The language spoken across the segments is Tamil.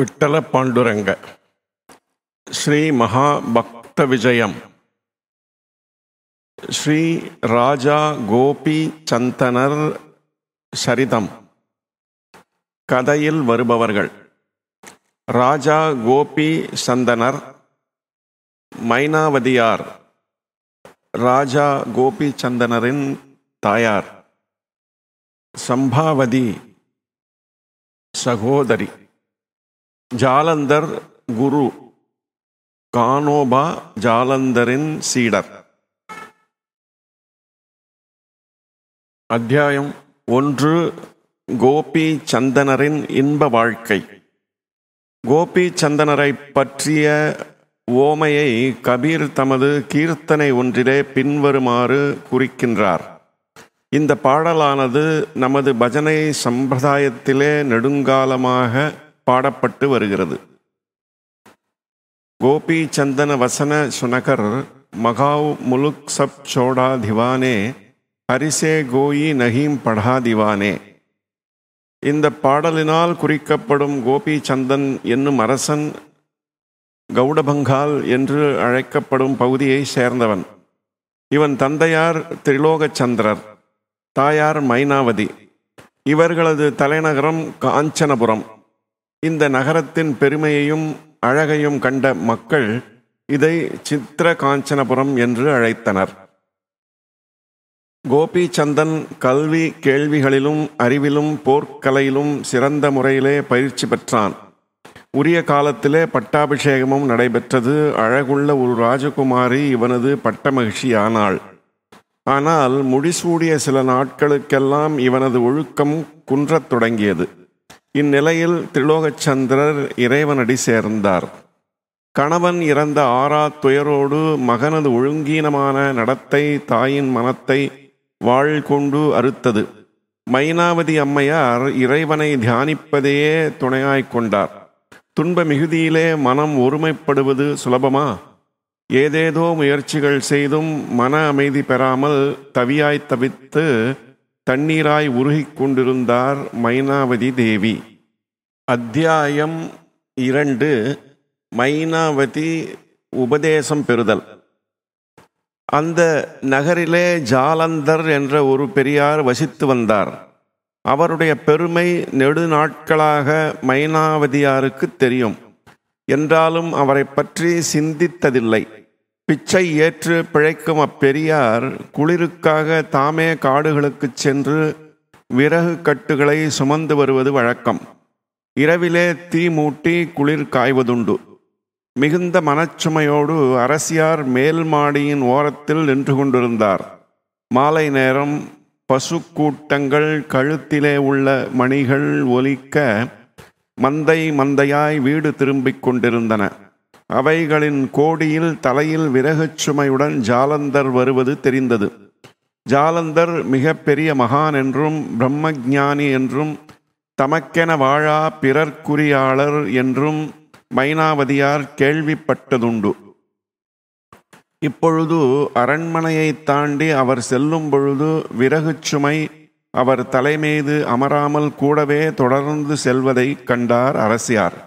விட்டல பாண்டுரங்க ஸ்ரீ மகா பக்த விஜயம் ஸ்ரீ ராஜா கோபி சந்தனர் சரிதம் கதையில் வருபவர்கள் ராஜா கோபி சந்தனர் மைனாவதியார் ராஜா கோபி சந்தனரின் தாயார் சம்பாவதி சகோதரி ஜாலந்தர் குரு கானோபா ஜாலந்தரின் சீடர் அத்தியாயம் ஒன்று கோபி சந்தனரின் இன்ப வாழ்க்கை கோபி சந்தனரை பற்றிய ஓமையை கபீர் தமது கீர்த்தனை ஒன்றிலே பின்வருமாறு குறிக்கின்றார் இந்த பாடலானது நமது பஜனை சம்பிரதாயத்திலே நெடுங்காலமாக பாடப்பட்டு வருகிறது கோபி சந்தன வசன சுனகர் மகாவ் முலுக் சப் சோடா திவானே ஹரிசே கோயி நகீம் படா திவானே இந்த பாடலினால் குறிக்கப்படும் கோபி சந்தன் என்னும் அரசன் கௌடபங்கால் என்று அழைக்கப்படும் பகுதியை சேர்ந்தவன் இவன் தந்தையார் திரிலோக சந்திரர் தாயார் மைனாவதி இவர்களது தலைநகரம் காஞ்சனபுரம் இந்த நகரத்தின் பெருமையையும் அழகையும் கண்ட மக்கள் இதை சித்திர காஞ்சனபுரம் என்று அழைத்தனர் கோபிச்சந்தன் கல்வி கேள்விகளிலும் அறிவிலும் போர்க்கலையிலும் சிறந்த முறையிலே பயிற்சி பெற்றான் உரிய காலத்திலே பட்டாபிஷேகமும் நடைபெற்றது அழகுள்ள ஒரு ராஜகுமாரி இவனது பட்ட மகிழ்ச்சி ஆனாள் ஆனால் முடிசூடிய சில நாட்களுக்கெல்லாம் இவனது ஒழுக்கம் குன்றத் தொடங்கியது இந்நிலையில் திருலோகச்சந்திரர் இறைவனடி சேர்ந்தார் கணவன் இறந்த ஆறா துயரோடு மகனது ஒழுங்கீனமான நடத்தை தாயின் மனத்தை வாழ் கொண்டு அறுத்தது மைனாவதி அம்மையார் இறைவனை தியானிப்பதையே துணையாய் கொண்டார் துன்ப மிகுதியிலே மனம் ஒருமைப்படுவது சுலபமா ஏதேதோ முயற்சிகள் செய்தும் மன அமைதி பெறாமல் தவியாய் தவித்து தண்ணீராய் உருகிக் கொண்டிருந்தார் மைனாவதி தேவி அத்தியாயம் இரண்டு மைனாவதி உபதேசம் பெறுதல் அந்த நகரிலே ஜாலந்தர் என்ற ஒரு பெரியார் வசித்து வந்தார் அவருடைய பெருமை நெடுநாட்களாக மைனாவதியாருக்கு தெரியும் என்றாலும் அவரை பற்றி சிந்தித்ததில்லை பிச்சை ஏற்று பிழைக்கும் அப்பெரியார் குளிருக்காக தாமே காடுகளுக்கு சென்று விறகு கட்டுகளை சுமந்து வருவது வழக்கம் இரவிலே தீ மூட்டி குளிர் காய்வதுண்டு மிகுந்த மனச்சுமையோடு அரசியார் மேல் மாடியின் ஓரத்தில் நின்று கொண்டிருந்தார் மாலை நேரம் பசுக்கூட்டங்கள் கழுத்திலே உள்ள மணிகள் ஒலிக்க மந்தை மந்தையாய் வீடு திரும்பிக் கொண்டிருந்தன அவைகளின் கோடியில் தலையில் விறகுச் சுமையுடன் ஜாலந்தர் வருவது தெரிந்தது ஜாலந்தர் மிக பெரிய மகான் என்றும் பிரம்மஜானி என்றும் தமக்கென வாழா பிறர்க்குரியாளர் என்றும் மைனாவதியார் கேள்விப்பட்டதுண்டு இப்பொழுது அரண்மனையைத் தாண்டி அவர் செல்லும் பொழுது விறகு சுமை அவர் தலைமீது அமராமல் கூடவே தொடர்ந்து செல்வதை கண்டார் அரசியார்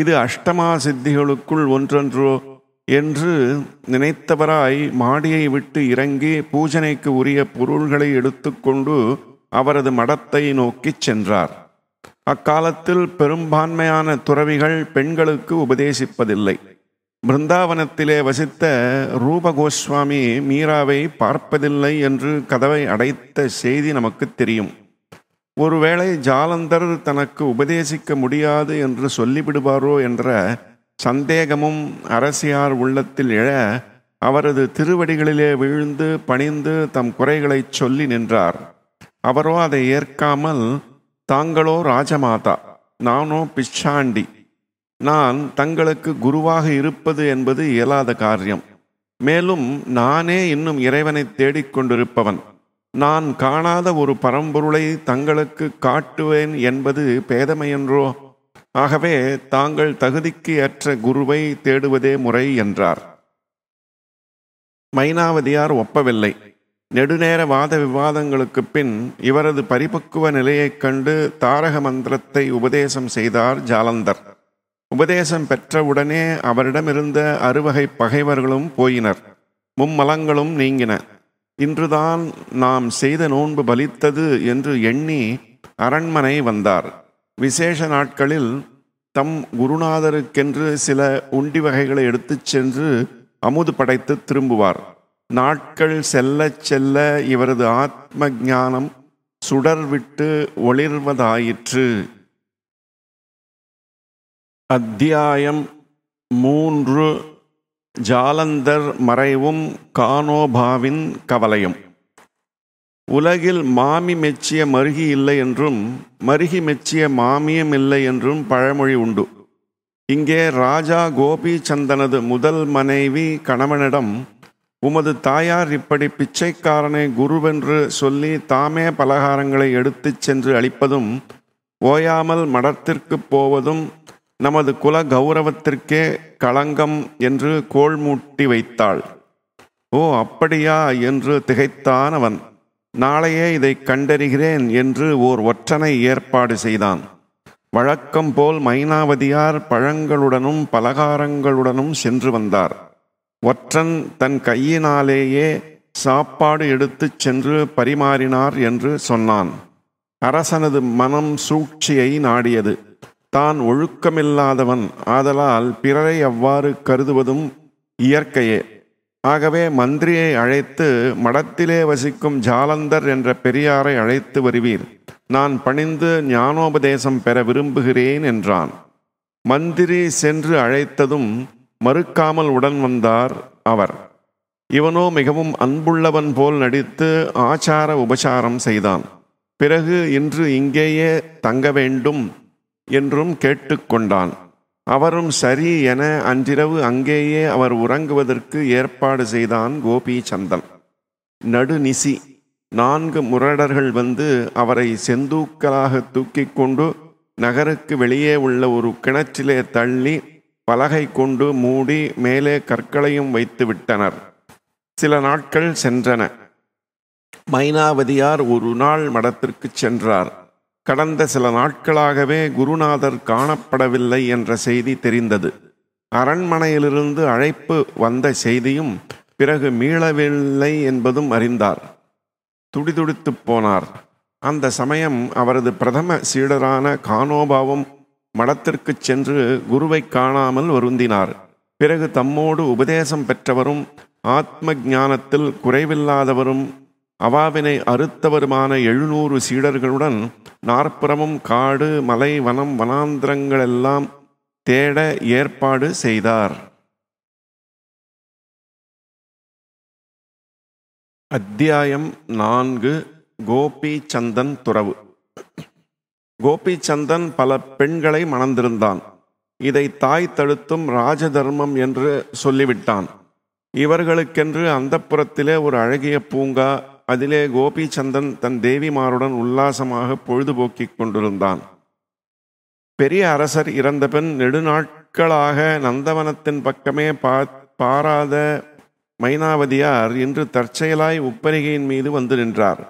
இது அஷ்டமா சித்திகளுக்குள் ஒன்றென்றோ என்று நினைத்தவராய் மாடியை விட்டு இறங்கி பூஜனைக்கு உரிய பொருள்களை எடுத்துக்கொண்டு அவரது மடத்தை நோக்கிச் சென்றார் அக்காலத்தில் பெரும்பான்மையான துறவிகள் பெண்களுக்கு உபதேசிப்பதில்லை பிருந்தாவனத்திலே வசித்த ரூபகோஸ்வாமி மீராவை பார்ப்பதில்லை என்று கதவை அடைத்த செய்தி நமக்கு தெரியும் ஒருவேளை ஜாலந்தர் தனக்கு உபதேசிக்க முடியாது என்று சொல்லிவிடுவாரோ என்ற சந்தேகமும் அரசியார் உள்ளத்தில் எழ அவரது திருவடிகளிலே விழுந்து பணிந்து தம் குறைகளை சொல்லி நின்றார் அவரோ அதை ஏற்காமல் தாங்களோ ராஜமாதா நானோ பிச்சாண்டி நான் தங்களுக்கு குருவாக இருப்பது என்பது இயலாத காரியம் மேலும் நானே இன்னும் இறைவனை தேடிக்கொண்டிருப்பவன் நான் காணாத ஒரு பரம்பொருளை தங்களுக்கு காட்டுவேன் என்பது பேதமையென்றோ ஆகவே தாங்கள் தகுதிக்கு அற்ற குருவை தேடுவதே முறை என்றார் மைனாவதியார் ஒப்பவில்லை நெடுநேர வாத விவாதங்களுக்கு பின் இவரது பரிபக்குவ நிலையைக் கண்டு தாரக மந்திரத்தை உபதேசம் செய்தார் ஜாலந்தர் உபதேசம் பெற்றவுடனே அவரிடமிருந்த அறுவகை பகைவர்களும் போயினர் மும்மலங்களும் நீங்கின இன்றுதான் நாம் செய்த நோன்பு பலித்தது என்று எண்ணி அரண்மனை வந்தார் விசேஷ நாட்களில் தம் குருநாதருக்கென்று சில உண்டி வகைகளை எடுத்துச் சென்று அமுது படைத்து திரும்புவார் நாட்கள் செல்ல செல்ல இவரது ஆத்ம ஞானம் சுடர்விட்டு ஒளிர்வதாயிற்று அத்தியாயம் மூன்று ஜாலந்தர் மறைவும் கானோபாவின் கவலையும் உலகில் மாமி மெச்சிய மருகி இல்லை என்றும் மருகி மெச்சிய மாமியம் இல்லை என்றும் பழமொழி உண்டு இங்கே ராஜா கோபி சந்தனது முதல் மனைவி கணவனிடம் உமது தாயார் இப்படி பிச்சைக்காரனை குருவென்று சொல்லி தாமே பலகாரங்களை எடுத்துச் சென்று அளிப்பதும் ஓயாமல் மடத்திற்கு போவதும் நமது குல கௌரவத்திற்கே களங்கம் என்று கோள் மூட்டி வைத்தாள் ஓ அப்படியா என்று திகைத்தான் அவன் நாளையே இதை கண்டறிகிறேன் என்று ஓர் ஒற்றனை ஏற்பாடு செய்தான் வழக்கம் போல் மைனாவதியார் பழங்களுடனும் பலகாரங்களுடனும் சென்று வந்தார் ஒற்றன் தன் கையினாலேயே சாப்பாடு எடுத்துச் சென்று பரிமாறினார் என்று சொன்னான் அரசனது மனம் சூழ்ச்சியை நாடியது தான் ஒழுக்கமில்லாதவன் ஆதலால் பிறரை அவ்வாறு கருதுவதும் இயற்கையே ஆகவே மந்திரியை அழைத்து மடத்திலே வசிக்கும் ஜாலந்தர் என்ற பெரியாரை அழைத்து வருவீர் நான் பணிந்து ஞானோபதேசம் பெற விரும்புகிறேன் என்றான் மந்திரி சென்று அழைத்ததும் மறுக்காமல் உடன் வந்தார் அவர் இவனோ மிகவும் அன்புள்ளவன் போல் நடித்து ஆச்சார உபசாரம் செய்தான் பிறகு இன்று இங்கேயே தங்க வேண்டும் என்றும் கேட்டுக்கொண்டான் அவரும் சரி என அன்றிரவு அங்கேயே அவர் உறங்குவதற்கு ஏற்பாடு செய்தான் கோபி சந்தன் நடுநிசி நான்கு முரடர்கள் வந்து அவரை செந்தூக்கலாக தூக்கி கொண்டு நகருக்கு வெளியே உள்ள ஒரு கிணற்றிலே தள்ளி பலகை கொண்டு மூடி மேலே கற்களையும் வைத்து விட்டனர் சில நாட்கள் சென்றன மைனாவதியார் ஒரு நாள் மடத்திற்கு சென்றார் கடந்த சில நாட்களாகவே குருநாதர் காணப்படவில்லை என்ற செய்தி தெரிந்தது அரண்மனையிலிருந்து அழைப்பு வந்த செய்தியும் பிறகு மீளவில்லை என்பதும் அறிந்தார் துடிதுடித்து போனார் அந்த சமயம் அவரது பிரதம சீடரான கானோபாவும் மடத்திற்கு சென்று குருவை காணாமல் வருந்தினார் பிறகு தம்மோடு உபதேசம் பெற்றவரும் ஆத்ம ஞானத்தில் குறைவில்லாதவரும் அவாவினை அறுத்தவருமான எழுநூறு சீடர்களுடன் நாற்புறமும் காடு மலை வனம் வனாந்திரங்களெல்லாம் தேட ஏற்பாடு செய்தார் அத்தியாயம் நான்கு கோபி சந்தன் துறவு கோபி சந்தன் பல பெண்களை மணந்திருந்தான் இதை தாய் தடுத்தும் ராஜதர்மம் என்று சொல்லிவிட்டான் இவர்களுக்கென்று அந்த புறத்திலே ஒரு அழகிய பூங்கா அதிலே கோபிச்சந்தன் தன் தேவிமாருடன் உல்லாசமாக பொழுதுபோக்கிக் கொண்டிருந்தான் பெரிய அரசர் இறந்தபின் நெடுநாட்களாக நந்தவனத்தின் பக்கமே பா பாராத மைனாவதியார் இன்று தற்செயலாய் உப்பரிகையின் மீது வந்து நின்றார்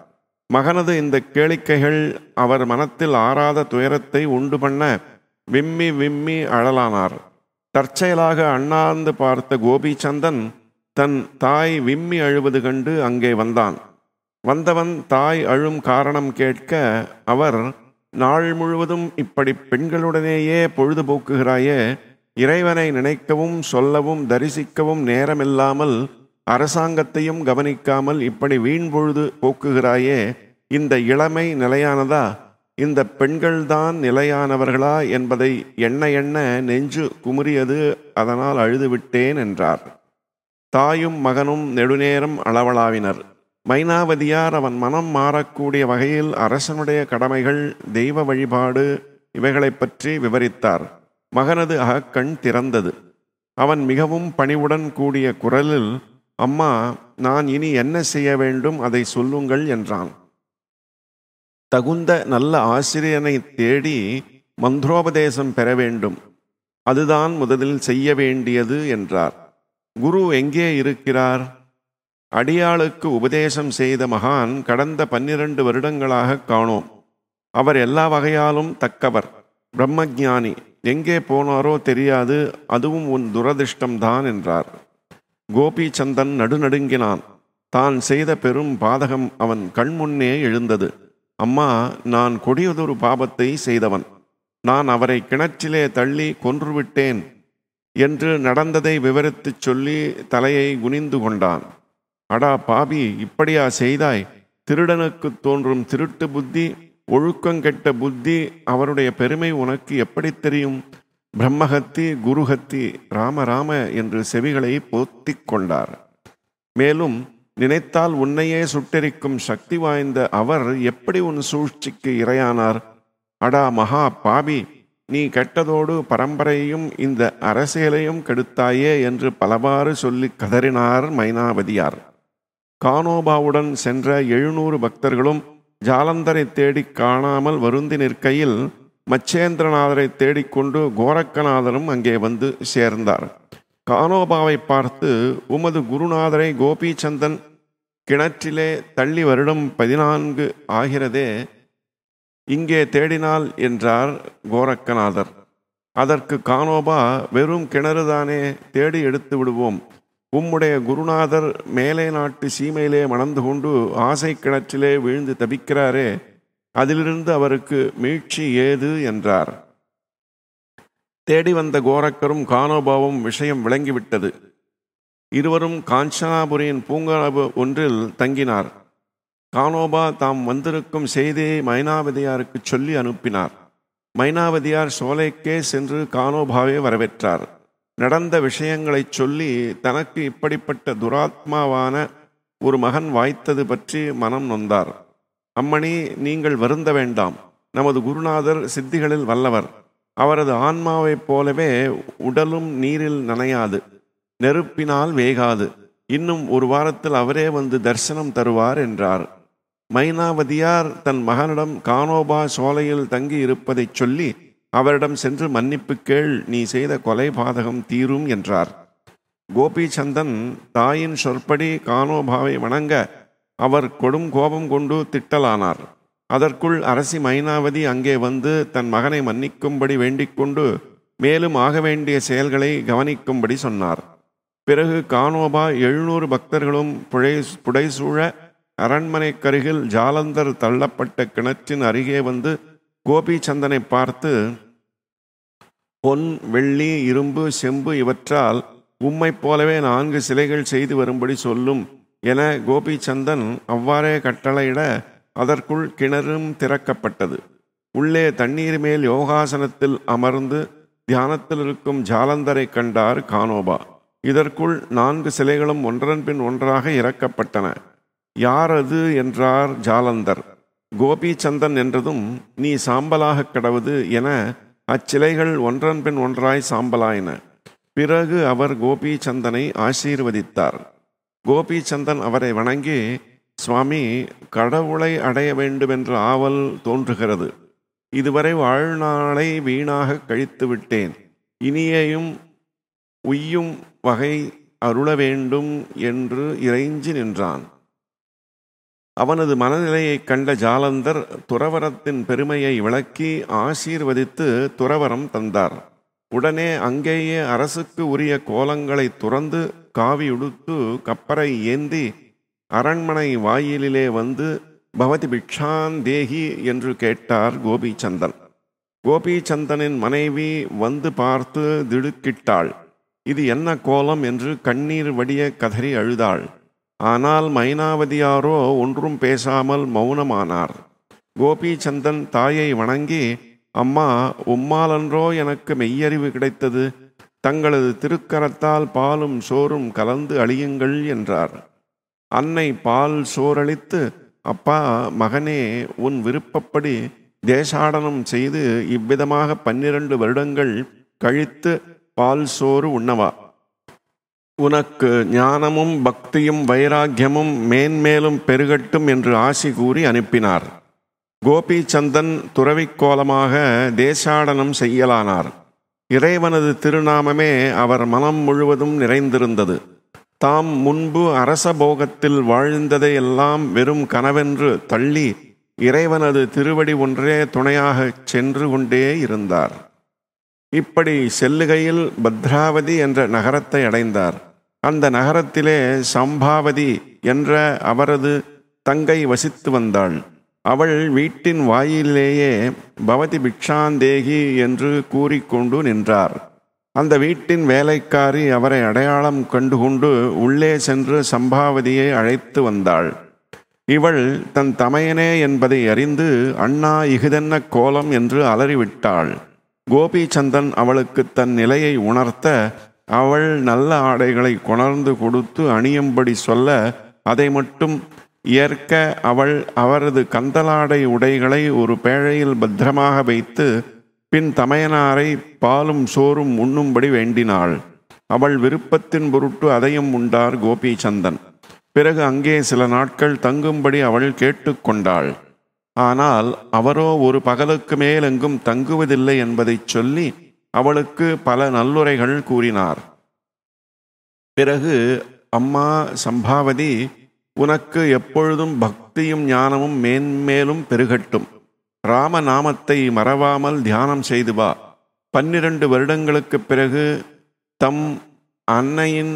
மகனது இந்த கேளிக்கைகள் அவர் மனத்தில் ஆறாத துயரத்தை உண்டு பண்ண விம்மி விம்மி அழலானார் தற்செயலாக அண்ணாந்து பார்த்த கோபிச்சந்தன் தன் தாய் விம்மி அழுவது கண்டு அங்கே வந்தான் வந்தவன் தாய் அழும் காரணம் கேட்க அவர் நாள் முழுவதும் இப்படி பெண்களுடனேயே பொழுதுபோக்குகிறாயே இறைவனை நினைக்கவும் சொல்லவும் தரிசிக்கவும் நேரமில்லாமல் அரசாங்கத்தையும் கவனிக்காமல் இப்படி வீண் பொழுது போக்குகிறாயே இந்த இளமை நிலையானதா இந்த பெண்கள்தான் நிலையானவர்களா என்பதை எண்ண எண்ண நெஞ்சு குமுறியது அதனால் அழுதுவிட்டேன் என்றார் தாயும் மகனும் நெடுநேரம் அளவளாவினர் மைனாவதியார் அவன் மனம் மாறக்கூடிய வகையில் அரசனுடைய கடமைகள் தெய்வ வழிபாடு இவைகளை பற்றி விவரித்தார் மகனது அகக்கண் திறந்தது அவன் மிகவும் பணிவுடன் கூடிய குரலில் அம்மா நான் இனி என்ன செய்ய வேண்டும் அதை சொல்லுங்கள் என்றான் தகுந்த நல்ல ஆசிரியனை தேடி மந்திரோபதேசம் பெற வேண்டும் அதுதான் முதலில் செய்ய வேண்டியது என்றார் குரு எங்கே இருக்கிறார் அடியாளுக்கு உபதேசம் செய்த மகான் கடந்த பன்னிரண்டு வருடங்களாக காணோம் அவர் எல்லா வகையாலும் தக்கவர் பிரம்மஜானி எங்கே போனாரோ தெரியாது அதுவும் உன் துரதிருஷ்டம்தான் என்றார் கோபிச்சந்தன் நடுநடுங்கினான் தான் செய்த பெரும் பாதகம் அவன் கண்முன்னே எழுந்தது அம்மா நான் கொடியதொரு பாபத்தை செய்தவன் நான் அவரை கிணற்றிலே தள்ளி கொன்றுவிட்டேன் என்று நடந்ததை விவரித்துச் சொல்லி தலையை குனிந்து கொண்டான் அடா பாபி இப்படியா செய்தாய் திருடனுக்கு தோன்றும் திருட்டு புத்தி ஒழுக்கம் கெட்ட புத்தி அவருடைய பெருமை உனக்கு எப்படி தெரியும் பிரம்மஹத்தி குருஹத்தி ராம ராம என்று செவிகளை போத்தி கொண்டார் மேலும் நினைத்தால் உன்னையே சுட்டெரிக்கும் சக்தி வாய்ந்த அவர் எப்படி உன் சூழ்ச்சிக்கு இரையானார் அடா மகா பாபி நீ கெட்டதோடு பரம்பரையும் இந்த அரசியலையும் கெடுத்தாயே என்று பலவாறு சொல்லி கதறினார் மைனாவதியார் கானோபாவுடன் சென்ற எழுநூறு பக்தர்களும் ஜாலந்தரை தேடி காணாமல் வருந்தி நிற்கையில் மச்சேந்திரநாதரை தேடிக்கொண்டு கோரக்கநாதரும் அங்கே வந்து சேர்ந்தார் கானோபாவை பார்த்து உமது குருநாதரை கோபிச்சந்தன் கிணற்றிலே தள்ளி வருடம் பதினான்கு ஆகிறதே இங்கே தேடினால் என்றார் கோரக்கநாதர் அதற்கு கானோபா வெறும் கிணறுதானே தேடி எடுத்து விடுவோம் உம்முடைய குருநாதர் மேலே நாட்டு சீமையிலே மணந்து கொண்டு ஆசை கிணற்றிலே விழுந்து தபிக்கிறாரே அதிலிருந்து அவருக்கு மீட்சி ஏது என்றார் தேடி வந்த கோரக்கரும் கானோபாவும் விஷயம் விளங்கிவிட்டது இருவரும் காஞ்சனாபுரியின் பூங்கா ஒன்றில் தங்கினார் கானோபா தாம் வந்திருக்கும் செய்தியை மைனாவதியாருக்கு சொல்லி அனுப்பினார் மைனாவதியார் சோலைக்கே சென்று கானோபாவை வரவேற்றார் நடந்த விஷயங்களை சொல்லி தனக்கு இப்படிப்பட்ட துராத்மாவான ஒரு மகன் வாய்த்தது பற்றி மனம் நொந்தார் அம்மணி நீங்கள் வருந்த வேண்டாம் நமது குருநாதர் சித்திகளில் வல்லவர் அவரது ஆன்மாவைப் போலவே உடலும் நீரில் நனையாது நெருப்பினால் வேகாது இன்னும் ஒரு வாரத்தில் அவரே வந்து தரிசனம் தருவார் என்றார் மைனாவதியார் தன் மகனிடம் கானோபா சோலையில் தங்கி இருப்பதைச் சொல்லி அவரிடம் சென்று மன்னிப்பு கேள் நீ செய்த கொலை பாதகம் தீரும் என்றார் கோபிச்சந்தன் தாயின் சொற்படி கானோபாவை வணங்க அவர் கொடும் கோபம் கொண்டு திட்டலானார் அதற்குள் அரசி மைனாவதி அங்கே வந்து தன் மகனை மன்னிக்கும்படி வேண்டிக்கொண்டு மேலும் ஆக வேண்டிய செயல்களை கவனிக்கும்படி சொன்னார் பிறகு கானோபா எழுநூறு பக்தர்களும் புழை புடைசூழ அரண்மனைக்கருகில் ஜாலந்தர் தள்ளப்பட்ட கிணற்றின் அருகே வந்து சந்தனை பார்த்து பொன் வெள்ளி இரும்பு செம்பு இவற்றால் உம்மை போலவே நான்கு சிலைகள் செய்து வரும்படி சொல்லும் என கோபிச்சந்தன் அவ்வாறே கட்டளையிட அதற்குள் கிணறும் திறக்கப்பட்டது உள்ளே தண்ணீர் மேல் யோகாசனத்தில் அமர்ந்து தியானத்தில் இருக்கும் ஜாலந்தரை கண்டார் கானோபா இதற்குள் நான்கு சிலைகளும் ஒன்றன் பின் ஒன்றாக இறக்கப்பட்டன யார் அது என்றார் ஜாலந்தர் கோபிச்சந்தன் என்றதும் நீ சாம்பலாக கடவுது என அச்சிலைகள் ஒன்றன் பின் ஒன்றாய் சாம்பலாயின பிறகு அவர் கோபிச்சந்தனை ஆசீர்வதித்தார் கோபிச்சந்தன் அவரை வணங்கி சுவாமி கடவுளை அடைய வேண்டுமென்ற ஆவல் தோன்றுகிறது இதுவரை வாழ்நாளை வீணாக கழித்து விட்டேன் இனியையும் உய்யும் வகை அருள வேண்டும் என்று இறைஞ்சி நின்றான் அவனது மனநிலையை கண்ட ஜாலந்தர் துறவரத்தின் பெருமையை விளக்கி ஆசீர்வதித்து துறவரம் தந்தார் உடனே அங்கேயே அரசுக்கு உரிய கோலங்களை துறந்து காவி உடுத்து கப்பரை ஏந்தி அரண்மனை வாயிலிலே வந்து பவதி பிக்ஷான் தேகி என்று கேட்டார் கோபிச்சந்தன் கோபிச்சந்தனின் மனைவி வந்து பார்த்து திடுக்கிட்டாள் இது என்ன கோலம் என்று கண்ணீர் வடிய கதறி அழுதாள் ஆனால் மைனாவதியாரோ ஒன்றும் பேசாமல் மௌனமானார் கோபிச்சந்தன் தாயை வணங்கி அம்மா உம்மாலன்றோ எனக்கு மெய்யறிவு கிடைத்தது தங்களது திருக்கரத்தால் பாலும் சோறும் கலந்து அழியுங்கள் என்றார் அன்னை பால் சோரளித்து அப்பா மகனே உன் விருப்பப்படி தேசாடனம் செய்து இவ்விதமாக பன்னிரண்டு வருடங்கள் கழித்து பால் சோறு உண்ணவா உனக்கு ஞானமும் பக்தியும் வைராக்கியமும் மேன்மேலும் பெருகட்டும் என்று ஆசி கூறி அனுப்பினார் கோபிச்சந்தன் துறவிக்கோலமாக தேசாடனம் செய்யலானார் இறைவனது திருநாமமே அவர் மனம் முழுவதும் நிறைந்திருந்தது தாம் முன்பு அரச போகத்தில் வாழ்ந்ததையெல்லாம் வெறும் கனவென்று தள்ளி இறைவனது திருவடி ஒன்றே துணையாக சென்று கொண்டே இருந்தார் இப்படி செல்லுகையில் பத்ராவதி என்ற நகரத்தை அடைந்தார் அந்த நகரத்திலே சம்பாவதி என்ற அவரது தங்கை வசித்து வந்தாள் அவள் வீட்டின் வாயிலேயே பவதி பிக்ஷாந்தேகி என்று கூறிக்கொண்டு நின்றார் அந்த வீட்டின் வேலைக்காரி அவரை அடையாளம் கண்டுகொண்டு உள்ளே சென்று சம்பாவதியை அழைத்து வந்தாள் இவள் தன் தமையனே என்பதை அறிந்து அண்ணா இகுதென்ன கோலம் என்று அலறிவிட்டாள் கோபிச்சந்தன் அவளுக்கு தன் நிலையை உணர்த்த அவள் நல்ல ஆடைகளை கொணர்ந்து கொடுத்து அணியும்படி சொல்ல அதை மட்டும் ஏற்க அவள் அவரது கந்தலாடை உடைகளை ஒரு பேழையில் பத்திரமாக வைத்து பின் தமையனாரை பாலும் சோறும் உண்ணும்படி வேண்டினாள் அவள் விருப்பத்தின் பொருட்டு அதையும் உண்டார் கோபிச்சந்தன் பிறகு அங்கே சில நாட்கள் தங்கும்படி அவள் கேட்டுக்கொண்டாள் ஆனால் அவரோ ஒரு பகலுக்கு மேல் எங்கும் தங்குவதில்லை என்பதைச் சொல்லி அவளுக்கு பல நல்லுரைகள் கூறினார் பிறகு அம்மா சம்பாவதி உனக்கு எப்பொழுதும் பக்தியும் ஞானமும் மேன்மேலும் பெருகட்டும் ராமநாமத்தை மறவாமல் தியானம் செய்து வா பன்னிரண்டு வருடங்களுக்கு பிறகு தம் அன்னையின்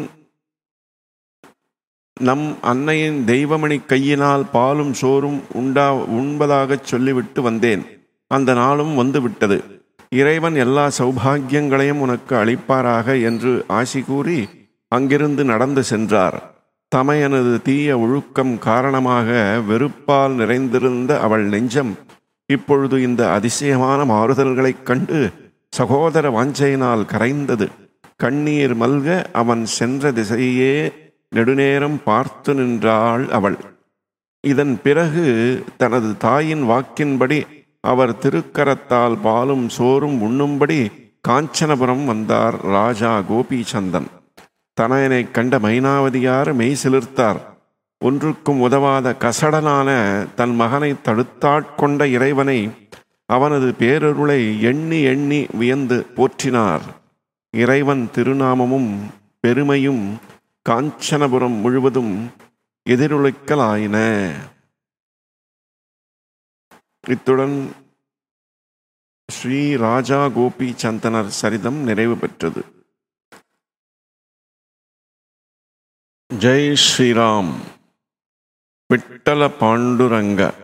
நம் அன்னையின் தெய்வமணி கையினால் பாலும் சோறும் உண்டா உண்பதாகச் சொல்லிவிட்டு வந்தேன் அந்த நாளும் வந்துவிட்டது இறைவன் எல்லா சௌபாகியங்களையும் உனக்கு அளிப்பாராக என்று ஆசி கூறி அங்கிருந்து நடந்து சென்றார் தமையனது தீய ஒழுக்கம் காரணமாக வெறுப்பால் நிறைந்திருந்த அவள் நெஞ்சம் இப்பொழுது இந்த அதிசயமான மாறுதல்களைக் கண்டு சகோதர வாஞ்சையினால் கரைந்தது கண்ணீர் மல்க அவன் சென்ற திசையே நெடுநேரம் பார்த்து நின்றாள் அவள் இதன் பிறகு தனது தாயின் வாக்கின்படி அவர் திருக்கரத்தால் பாலும் சோறும் உண்ணும்படி காஞ்சனபுரம் வந்தார் ராஜா கோபிச்சந்தன் தனயனை கண்ட மைனாவதியார் மெய் சிலிர்த்தார் ஒன்றுக்கும் உதவாத கசடனான தன் மகனை தடுத்தாட்கொண்ட இறைவனை அவனது பேரருளை எண்ணி எண்ணி வியந்து போற்றினார் இறைவன் திருநாமமும் பெருமையும் காஞ்சனபுரம் முழுவதும் எதிரொலிக்கலாயின இத்துடன் ஸ்ரீ ராஜா கோபி சந்தனர் சரிதம் நிறைவு பெற்றது ஜெய் ஸ்ரீராம் விட்டல பாண்டுரங்க